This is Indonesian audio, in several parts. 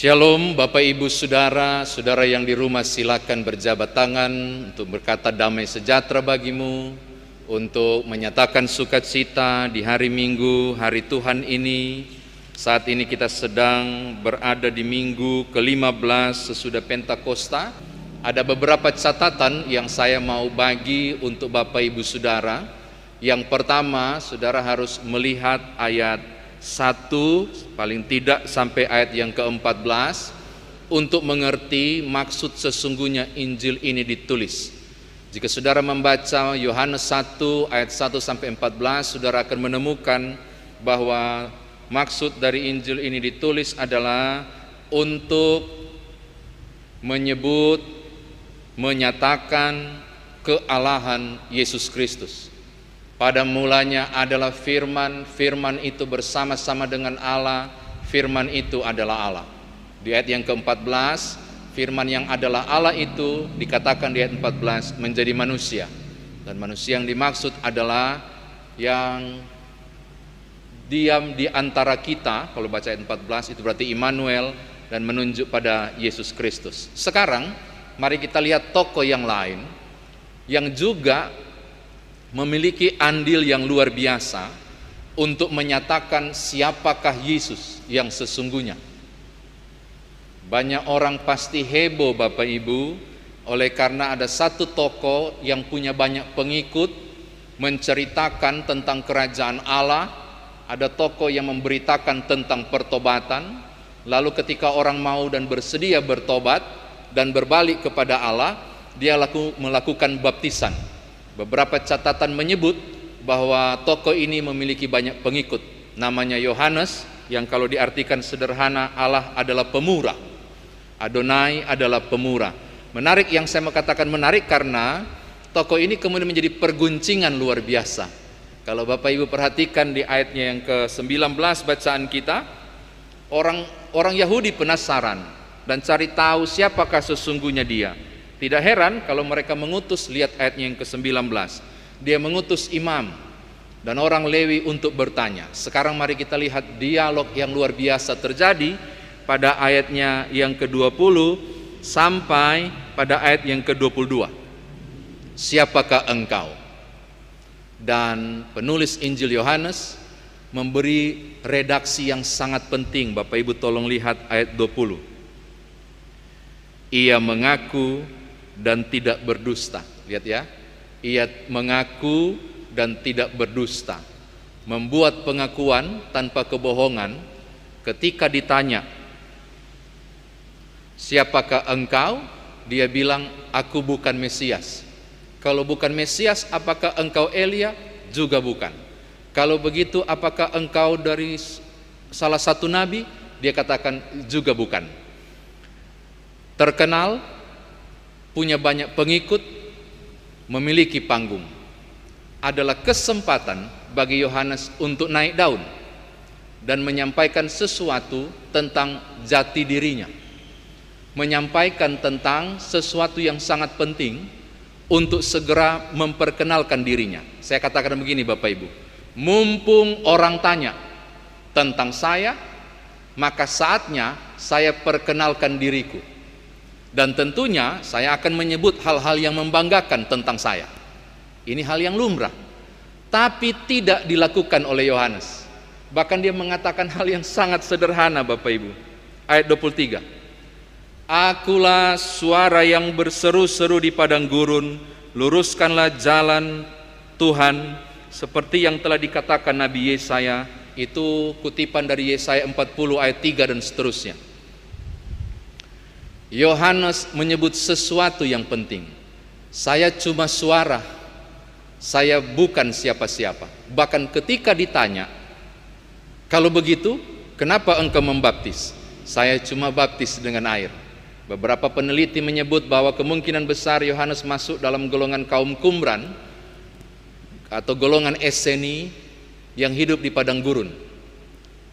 Shalom Bapak Ibu Saudara, Saudara yang di rumah silakan berjabat tangan untuk berkata damai sejahtera bagimu, untuk menyatakan sukacita di hari Minggu, hari Tuhan ini. Saat ini kita sedang berada di Minggu ke-15 sesudah Pentakosta. Ada beberapa catatan yang saya mau bagi untuk Bapak Ibu Saudara. Yang pertama, Saudara harus melihat ayat satu paling tidak sampai ayat yang ke-14 untuk mengerti maksud sesungguhnya Injil ini ditulis. Jika saudara membaca Yohanes 1 ayat 1 sampai 14, saudara akan menemukan bahwa maksud dari Injil ini ditulis adalah untuk menyebut menyatakan kealahan Yesus Kristus. Pada mulanya adalah firman, firman itu bersama-sama dengan Allah, firman itu adalah Allah. Di ayat yang ke-14, firman yang adalah Allah itu dikatakan di ayat 14 menjadi manusia. Dan manusia yang dimaksud adalah yang diam di antara kita, kalau baca ayat 14 itu berarti Immanuel dan menunjuk pada Yesus Kristus. Sekarang mari kita lihat tokoh yang lain yang juga memiliki andil yang luar biasa untuk menyatakan siapakah Yesus yang sesungguhnya. Banyak orang pasti heboh Bapak Ibu oleh karena ada satu tokoh yang punya banyak pengikut menceritakan tentang kerajaan Allah, ada tokoh yang memberitakan tentang pertobatan, lalu ketika orang mau dan bersedia bertobat dan berbalik kepada Allah, dia laku, melakukan baptisan. Beberapa catatan menyebut bahwa tokoh ini memiliki banyak pengikut. Namanya Yohanes yang kalau diartikan sederhana Allah adalah pemurah. Adonai adalah pemurah. Menarik yang saya mau katakan menarik karena tokoh ini kemudian menjadi perguncingan luar biasa. Kalau Bapak Ibu perhatikan di ayatnya yang ke-19 bacaan kita, orang orang Yahudi penasaran dan cari tahu siapakah sesungguhnya dia. Tidak heran kalau mereka mengutus, lihat ayatnya yang ke-19. Dia mengutus imam dan orang Lewi untuk bertanya. Sekarang mari kita lihat dialog yang luar biasa terjadi pada ayatnya yang ke-20 sampai pada ayat yang ke-22. Siapakah engkau? Dan penulis Injil Yohanes memberi redaksi yang sangat penting. Bapak Ibu tolong lihat ayat 20. Ia mengaku dan tidak berdusta. Lihat ya, ia mengaku dan tidak berdusta, membuat pengakuan tanpa kebohongan ketika ditanya, "Siapakah engkau?" Dia bilang, "Aku bukan Mesias." Kalau bukan Mesias, apakah engkau Elia? Juga bukan. Kalau begitu, apakah engkau dari salah satu nabi? Dia katakan juga bukan. Terkenal punya banyak pengikut, memiliki panggung. Adalah kesempatan bagi Yohanes untuk naik daun dan menyampaikan sesuatu tentang jati dirinya. Menyampaikan tentang sesuatu yang sangat penting untuk segera memperkenalkan dirinya. Saya katakan begini Bapak Ibu, mumpung orang tanya tentang saya, maka saatnya saya perkenalkan diriku dan tentunya saya akan menyebut hal-hal yang membanggakan tentang saya. Ini hal yang lumrah. Tapi tidak dilakukan oleh Yohanes. Bahkan dia mengatakan hal yang sangat sederhana Bapak Ibu. Ayat 23. Akulah suara yang berseru-seru di padang gurun, luruskanlah jalan Tuhan seperti yang telah dikatakan Nabi Yesaya. Itu kutipan dari Yesaya 40 ayat 3 dan seterusnya Yohanes menyebut sesuatu yang penting. Saya cuma suara, saya bukan siapa-siapa. Bahkan ketika ditanya, kalau begitu, kenapa engkau membaptis? Saya cuma baptis dengan air. Beberapa peneliti menyebut bahwa kemungkinan besar Yohanes masuk dalam golongan kaum Kumran atau golongan Eseni yang hidup di padang gurun.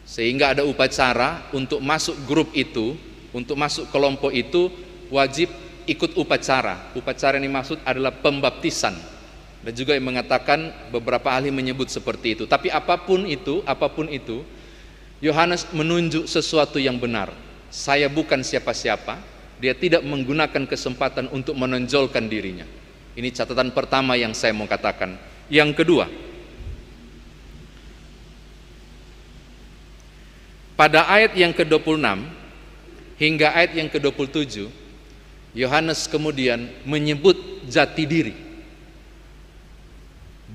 Sehingga ada upacara untuk masuk grup itu untuk masuk kelompok itu wajib ikut upacara. Upacara yang dimaksud adalah pembaptisan. Dan juga yang mengatakan beberapa ahli menyebut seperti itu. Tapi apapun itu, apapun itu, Yohanes menunjuk sesuatu yang benar. Saya bukan siapa-siapa. Dia tidak menggunakan kesempatan untuk menonjolkan dirinya. Ini catatan pertama yang saya mau katakan. Yang kedua, pada ayat yang ke-26 hingga ayat yang ke-27, Yohanes kemudian menyebut jati diri.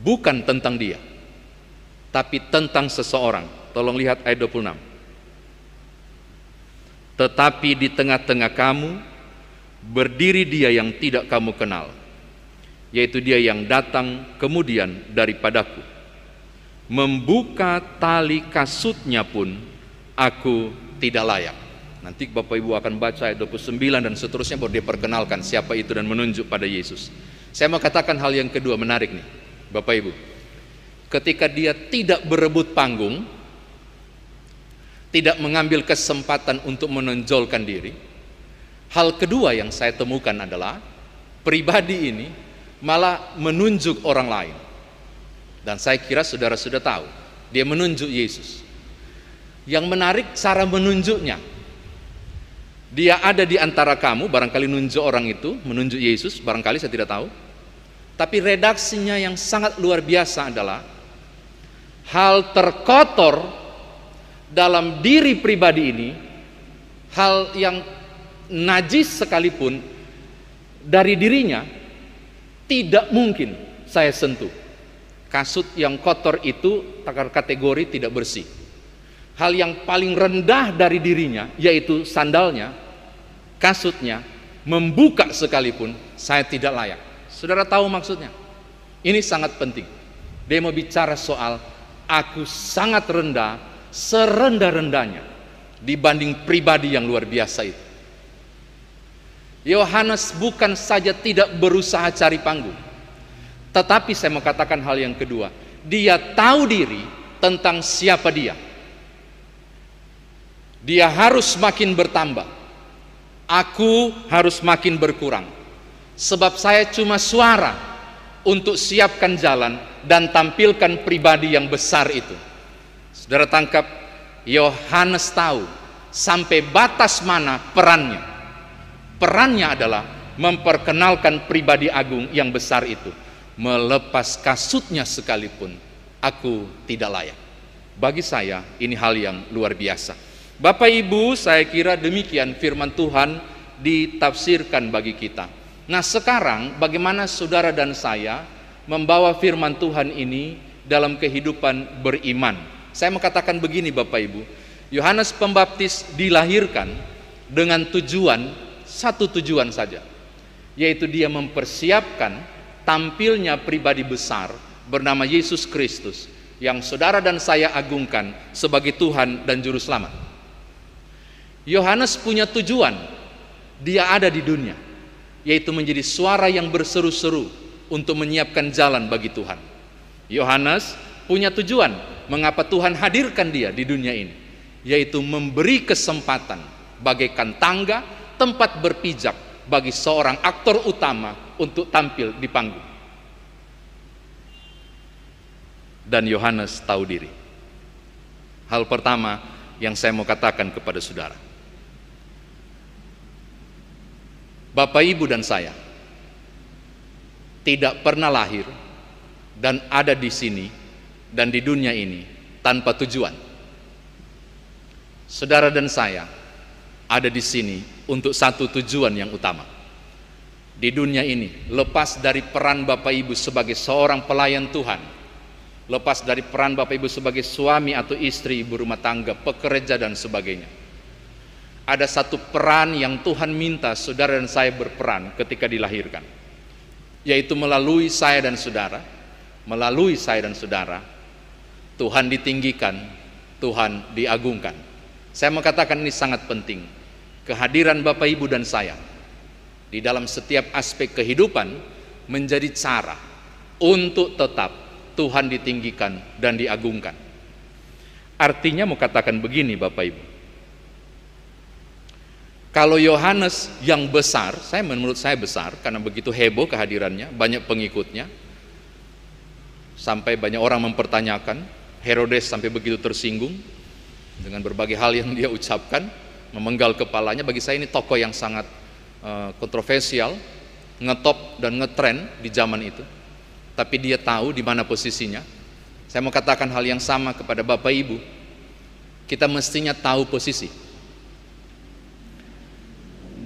Bukan tentang dia, tapi tentang seseorang. Tolong lihat ayat 26. Tetapi di tengah-tengah kamu berdiri dia yang tidak kamu kenal, yaitu dia yang datang kemudian daripadaku. Membuka tali kasutnya pun aku tidak layak. Nanti Bapak Ibu akan baca ayat 29 dan seterusnya baru perkenalkan siapa itu dan menunjuk pada Yesus. Saya mau katakan hal yang kedua menarik nih, Bapak Ibu. Ketika dia tidak berebut panggung, tidak mengambil kesempatan untuk menonjolkan diri. Hal kedua yang saya temukan adalah pribadi ini malah menunjuk orang lain. Dan saya kira saudara sudah tahu, dia menunjuk Yesus. Yang menarik cara menunjuknya, dia ada di antara kamu, barangkali nunjuk orang itu, menunjuk Yesus, barangkali saya tidak tahu. Tapi redaksinya yang sangat luar biasa adalah hal terkotor dalam diri pribadi ini, hal yang najis sekalipun dari dirinya tidak mungkin saya sentuh. Kasut yang kotor itu kategori tidak bersih hal yang paling rendah dari dirinya, yaitu sandalnya, kasutnya, membuka sekalipun, saya tidak layak. Saudara tahu maksudnya? Ini sangat penting. Dia mau bicara soal aku sangat rendah, serendah-rendahnya dibanding pribadi yang luar biasa itu. Yohanes bukan saja tidak berusaha cari panggung, tetapi saya mau katakan hal yang kedua, dia tahu diri tentang siapa dia dia harus makin bertambah. Aku harus makin berkurang. Sebab saya cuma suara untuk siapkan jalan dan tampilkan pribadi yang besar itu. Saudara tangkap, Yohanes tahu sampai batas mana perannya. Perannya adalah memperkenalkan pribadi agung yang besar itu. Melepas kasutnya sekalipun, aku tidak layak. Bagi saya, ini hal yang luar biasa. Bapak Ibu, saya kira demikian firman Tuhan ditafsirkan bagi kita. Nah, sekarang bagaimana saudara dan saya membawa firman Tuhan ini dalam kehidupan beriman? Saya mengatakan begini, Bapak Ibu. Yohanes Pembaptis dilahirkan dengan tujuan satu tujuan saja, yaitu dia mempersiapkan tampilnya pribadi besar bernama Yesus Kristus yang saudara dan saya agungkan sebagai Tuhan dan juru selamat. Yohanes punya tujuan. Dia ada di dunia, yaitu menjadi suara yang berseru-seru untuk menyiapkan jalan bagi Tuhan. Yohanes punya tujuan mengapa Tuhan hadirkan dia di dunia ini, yaitu memberi kesempatan bagaikan tangga tempat berpijak bagi seorang aktor utama untuk tampil di panggung. Dan Yohanes tahu diri. Hal pertama yang saya mau katakan kepada saudara Bapak Ibu dan saya tidak pernah lahir dan ada di sini dan di dunia ini tanpa tujuan. Saudara dan saya ada di sini untuk satu tujuan yang utama. Di dunia ini, lepas dari peran Bapak Ibu sebagai seorang pelayan Tuhan, lepas dari peran Bapak Ibu sebagai suami atau istri, ibu rumah tangga, pekerja, dan sebagainya ada satu peran yang Tuhan minta saudara dan saya berperan ketika dilahirkan, yaitu melalui saya dan saudara, melalui saya dan saudara, Tuhan ditinggikan, Tuhan diagungkan. Saya mau katakan ini sangat penting. Kehadiran Bapak Ibu dan saya di dalam setiap aspek kehidupan menjadi cara untuk tetap Tuhan ditinggikan dan diagungkan. Artinya mau katakan begini Bapak Ibu kalau Yohanes yang besar, saya menurut saya besar karena begitu heboh kehadirannya, banyak pengikutnya, sampai banyak orang mempertanyakan, Herodes sampai begitu tersinggung dengan berbagai hal yang dia ucapkan, memenggal kepalanya. Bagi saya ini tokoh yang sangat eh, kontroversial, ngetop dan ngetren di zaman itu. Tapi dia tahu di mana posisinya. Saya mau katakan hal yang sama kepada Bapak Ibu. Kita mestinya tahu posisi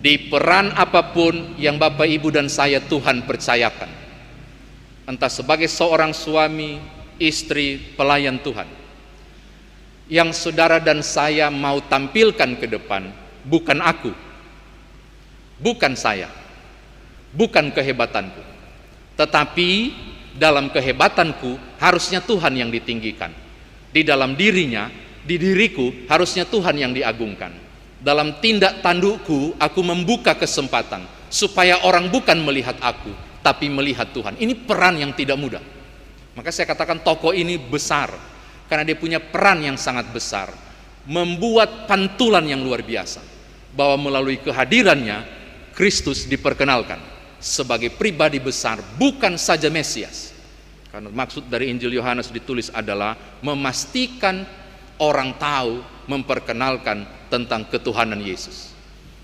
di peran apapun yang Bapak Ibu dan saya Tuhan percayakan. Entah sebagai seorang suami, istri, pelayan Tuhan. Yang saudara dan saya mau tampilkan ke depan bukan aku, bukan saya, bukan kehebatanku. Tetapi dalam kehebatanku harusnya Tuhan yang ditinggikan. Di dalam dirinya, di diriku harusnya Tuhan yang diagungkan dalam tindak tandukku aku membuka kesempatan supaya orang bukan melihat aku tapi melihat Tuhan. Ini peran yang tidak mudah. Maka saya katakan tokoh ini besar karena dia punya peran yang sangat besar, membuat pantulan yang luar biasa bahwa melalui kehadirannya Kristus diperkenalkan sebagai pribadi besar bukan saja Mesias. Karena maksud dari Injil Yohanes ditulis adalah memastikan orang tahu memperkenalkan tentang ketuhanan Yesus.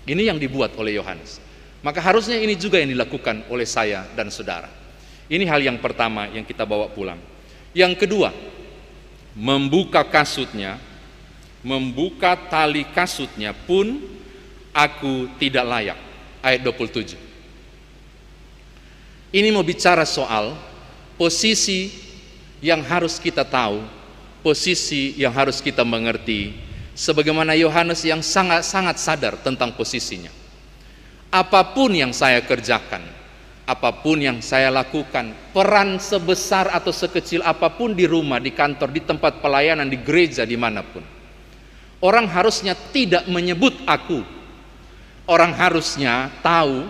Ini yang dibuat oleh Yohanes. Maka harusnya ini juga yang dilakukan oleh saya dan saudara. Ini hal yang pertama yang kita bawa pulang. Yang kedua, membuka kasutnya, membuka tali kasutnya pun aku tidak layak. Ayat 27. Ini mau bicara soal posisi yang harus kita tahu, posisi yang harus kita mengerti sebagaimana Yohanes yang sangat-sangat sadar tentang posisinya. Apapun yang saya kerjakan, apapun yang saya lakukan, peran sebesar atau sekecil apapun di rumah, di kantor, di tempat pelayanan, di gereja, dimanapun. Orang harusnya tidak menyebut aku. Orang harusnya tahu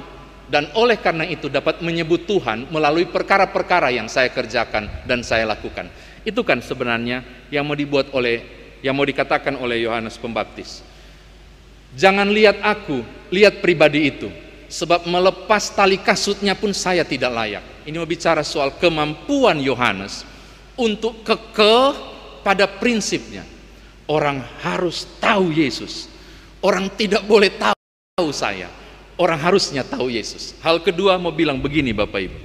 dan oleh karena itu dapat menyebut Tuhan melalui perkara-perkara yang saya kerjakan dan saya lakukan. Itu kan sebenarnya yang mau dibuat oleh yang mau dikatakan oleh Yohanes Pembaptis. Jangan lihat aku, lihat pribadi itu. Sebab melepas tali kasutnya pun saya tidak layak. Ini mau bicara soal kemampuan Yohanes untuk kekeh pada prinsipnya. Orang harus tahu Yesus. Orang tidak boleh tahu saya. Orang harusnya tahu Yesus. Hal kedua mau bilang begini Bapak Ibu.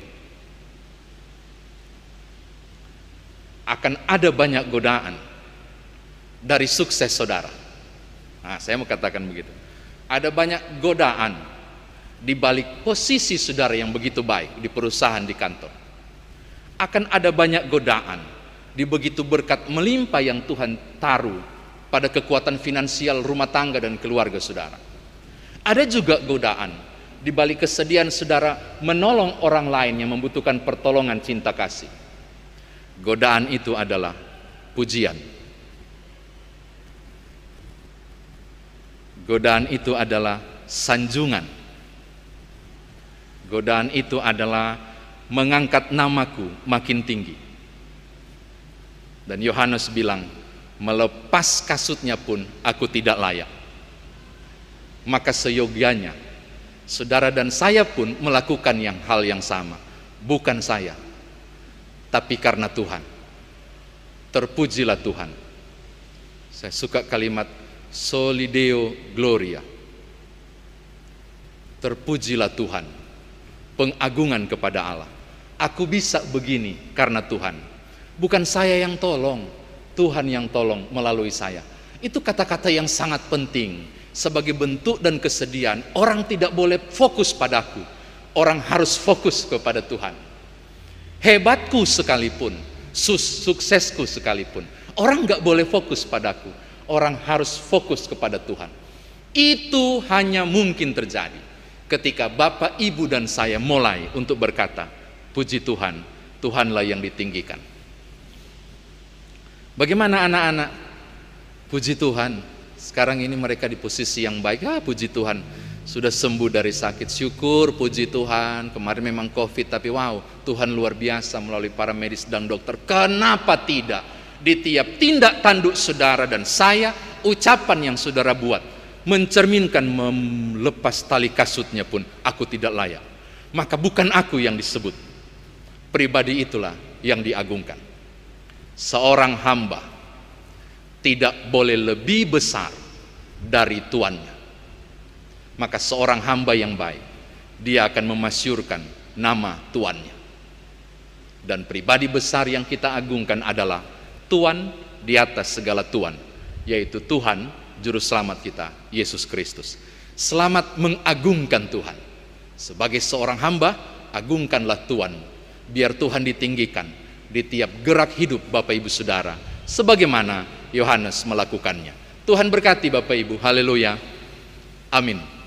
Akan ada banyak godaan dari sukses saudara. Nah, saya mau katakan begitu. Ada banyak godaan di balik posisi saudara yang begitu baik di perusahaan, di kantor. Akan ada banyak godaan di begitu berkat melimpah yang Tuhan taruh pada kekuatan finansial rumah tangga dan keluarga saudara. Ada juga godaan di balik kesedihan saudara menolong orang lain yang membutuhkan pertolongan cinta kasih. Godaan itu adalah pujian Godaan itu adalah sanjungan. Godaan itu adalah mengangkat namaku makin tinggi. Dan Yohanes bilang, melepas kasutnya pun aku tidak layak. Maka seyogianya, saudara dan saya pun melakukan yang hal yang sama. Bukan saya, tapi karena Tuhan. Terpujilah Tuhan. Saya suka kalimat Solideo Gloria. Terpujilah Tuhan, pengagungan kepada Allah. Aku bisa begini karena Tuhan. Bukan saya yang tolong, Tuhan yang tolong melalui saya. Itu kata-kata yang sangat penting sebagai bentuk dan kesedihan. Orang tidak boleh fokus padaku, orang harus fokus kepada Tuhan. Hebatku sekalipun, suksesku sekalipun, orang nggak boleh fokus padaku orang harus fokus kepada Tuhan. Itu hanya mungkin terjadi ketika Bapak, Ibu, dan saya mulai untuk berkata, "Puji Tuhan, Tuhanlah yang ditinggikan." Bagaimana anak-anak? Puji Tuhan, sekarang ini mereka di posisi yang baik. Ah, puji Tuhan, sudah sembuh dari sakit. Syukur, puji Tuhan. Kemarin memang COVID, tapi wow, Tuhan luar biasa melalui para medis dan dokter. Kenapa tidak? di tiap tindak tanduk saudara dan saya, ucapan yang saudara buat mencerminkan melepas tali kasutnya pun aku tidak layak. Maka bukan aku yang disebut. Pribadi itulah yang diagungkan. Seorang hamba tidak boleh lebih besar dari tuannya. Maka seorang hamba yang baik dia akan memasyurkan nama tuannya. Dan pribadi besar yang kita agungkan adalah tuan di atas segala tuan, yaitu Tuhan juru selamat kita, Yesus Kristus. Selamat mengagungkan Tuhan. Sebagai seorang hamba, agungkanlah Tuhan. Biar Tuhan ditinggikan di tiap gerak hidup Bapak Ibu Saudara, sebagaimana Yohanes melakukannya. Tuhan berkati Bapak Ibu. Haleluya. Amin.